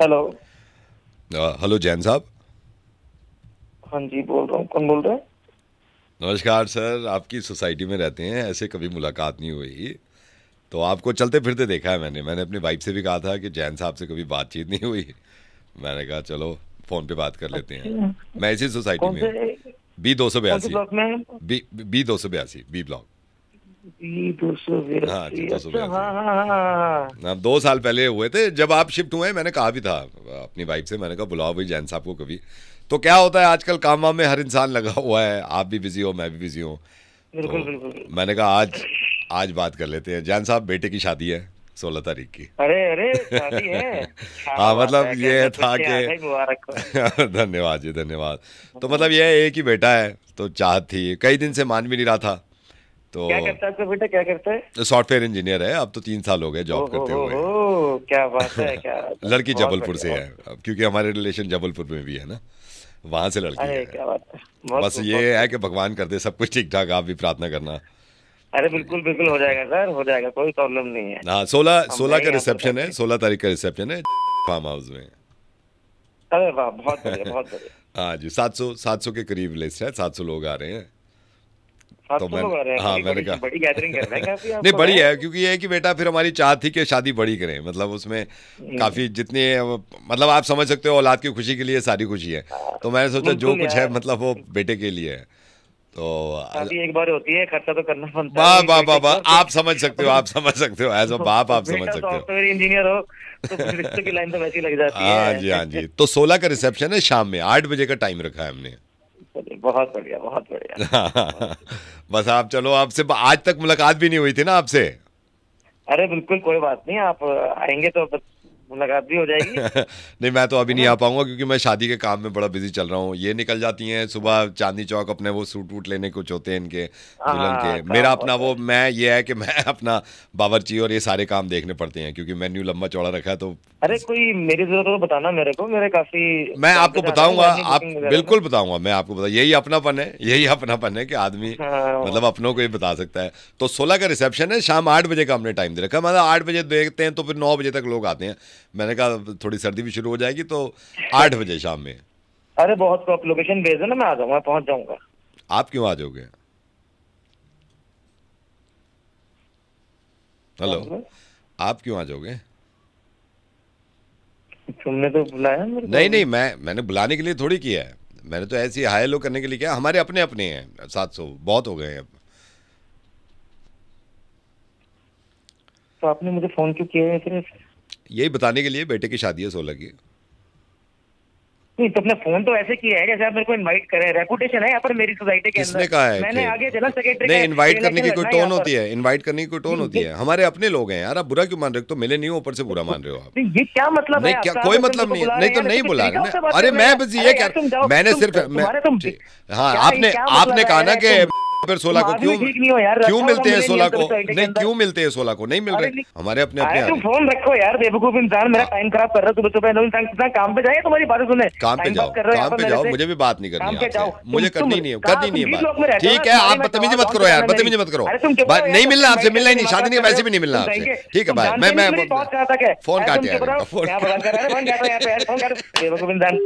Hello hello Jain साहब हाँ जी बोल रहा हूँ कौन बोल रहे हैं नमस्कार सर आपकी सोसाइटी में रहते हैं ऐसे कभी मुलाकात नहीं हुई तो आपको चलते फिरते देखा है मैंने मैंने अपने वाइफ से भी कहा था कि जैन साहब से कभी बातचीत नहीं हुई मैंने कहा चलो फोन पे बात कर लेते हैं अच्छा। मैं इसी सोसाइटी में बी दो सौ बयासी बी दो सौ बयासी बी ब्लॉक दो सौ हाँ, अच्छा, हाँ, हाँ, दो साल पहले हुए थे जब आप शिफ्ट हुए मैंने कहा भी था अपनी वाइफ से मैंने कहा बुलाओ भाई जैन साहब को कभी तो क्या होता है आजकल काम वाम में हर इंसान लगा हुआ है आप भी बिजी हो मैं भी बिजी हूँ बिल्कुल तो बिल्कुल मैंने कहा आज आज बात कर लेते हैं जैन साहब बेटे की शादी है सोलह तारीख की अरे अरे हाँ मतलब ये था कि धन्यवाद जी धन्यवाद तो मतलब ये एक ही बेटा है तो चाहत थी कई दिन से मान भी नहीं रहा था तो क्या करता है आपका बेटा क्या करता है तो सॉफ्टवेयर इंजीनियर है अब तो तीन साल हो गए जॉब करते हुए क्या क्या बात है क्या लड़की जबलपुर से है अब क्योंकि हमारे रिलेशन जबलपुर में भी है ना वहाँ से लड़की है क्या बात है बस ये है कि भगवान कर दे सब कुछ ठीक ठाक आप भी प्रार्थना करना अरे बिल्कुल बिल्कुल हो जाएगा सर हो जाएगा कोई प्रॉब्लम नहीं है हाँ सोलह सोलह का रिसेप्शन है सोलह तारीख का रिसेप्शन है फार्म हाउस में अरे वाह बहुत बहुत हाँ जी सात सौ सात सौ के करीब लिस्ट है सात सौ लोग आ रहे हैं तो, तो मैं हाँ मैंने कहा गैदरिंग नहीं तो बड़ी है क्योंकि ये है कि बेटा फिर हमारी चाह थी कि शादी बड़ी करें मतलब उसमें हम्म। काफ़ी जितने मतलब आप समझ सकते हो औलाद की खुशी के लिए सारी खुशी है हाँ, तो मैंने सोचा जो कुछ है मतलब वो बेटे के लिए है तो एक बार होती है खर्चा तो करना बनता है बा, बा, बा, आप समझ सकते हो आप समझ सकते हो एज अ बाप आप समझ सकते तो हो इंजीनियर हो तो की लाइन तो वैसी लग जाती हाँ है हाँ जी हाँ जी तो सोलह का रिसेप्शन है शाम में आठ बजे का टाइम रखा है हमने बहुत बढ़िया बहुत बढ़िया बस आप चलो आपसे आज तक मुलाकात भी नहीं हुई थी ना आपसे अरे बिल्कुल कोई बात नहीं आप आएंगे तो बस मुलाकात भी हो जाएगी नहीं मैं तो अभी नहीं आ पाऊंगा क्योंकि मैं शादी के काम में बड़ा बिजी चल रहा हूँ ये निकल जाती हैं सुबह चांदनी चौक अपने वो सूट वूट लेने कुछ होते हैं इनके दुल्हन के हाँ, मेरा अपना वो मैं ये है कि मैं अपना बावरची और ये सारे काम देखने पड़ते हैं क्योंकि मेन्यू लंबा चौड़ा रखा है तो अरे कोई मेरी जरूरत तो बताना मेरे को मेरे काफी मैं आपको बताऊंगा आप बिल्कुल बताऊंगा मैं आपको बता यही अपनापन है यही अपनापन है कि आदमी हाँ, हाँ। मतलब अपनों को ही बता सकता है तो सोलह का रिसेप्शन है शाम आठ बजे का हमने टाइम दे रखा मतलब आठ बजे देखते हैं तो फिर नौ बजे तक लोग आते हैं मैंने कहा थोड़ी सर्दी भी शुरू हो जाएगी तो आठ बजे शाम में अरे बहुत आप लोकेशन भेज देना मैं आ जाऊंगा पहुंच जाऊंगा आप क्यों आ जाओगे हेलो हाँ, आप क्यों आ जाओगे तुमने तो बुलाया मेरे नहीं नहीं मैं मैंने बुलाने के लिए थोड़ी किया है मैंने तो ऐसे हाई लो करने के लिए किया हमारे अपने अपने हैं सात सौ बहुत हो गए हैं अब तो आपने मुझे फोन क्यों किया है फिर यही बताने के लिए बेटे की शादी है सोलह की नहीं तुमने फोन तो ऐसे किया है जैसे आप मेरे को इनवाइट करें रेपुटेशन है यहाँ पर मेरी सोसाइटी के अंदर कहा है मैंने आगे जनरल सेक्रेटरी नहीं इनवाइट करने की कोई टोन होती है इनवाइट करने की कोई टोन होती है हमारे अपने लोग हैं यार आप बुरा क्यों मान रहे हो तो मिले नहीं हो ऊपर से बुरा तो मान रहे हो आप ये क्या मतलब नहीं क्या कोई तो मतलब नहीं नहीं तो नहीं बुला अरे मैं बस ये कह मैंने सिर्फ तो हाँ आपने आपने मतलब कहा ना कि फिर सोलह को क्यों क्यों मिलते हैं सोलह को नहीं क्यों मिलते हैं सोलह को नहीं मिल रहे हमारे अपने अपने फोन रखो यार बेवकूफ इंसान मेरा टाइम हाँ। खराब कर रहा सुबह सुबह काम पे जाए तुम्हारी बात सुने काम पे जाओ काम पे जाओ मुझे भी बात नहीं करनी मुझे करनी नहीं है हाँ, करनी नहीं है ठीक है आप बदतमीजी मत करो यार बदतमीजी मत करो नहीं मिलना आपसे मिलना ही नहीं शादी नहीं वैसे भी नहीं मिलना आपसे ठीक है भाई मैं मैं फोन दिया फोन बेवकूफ इंसान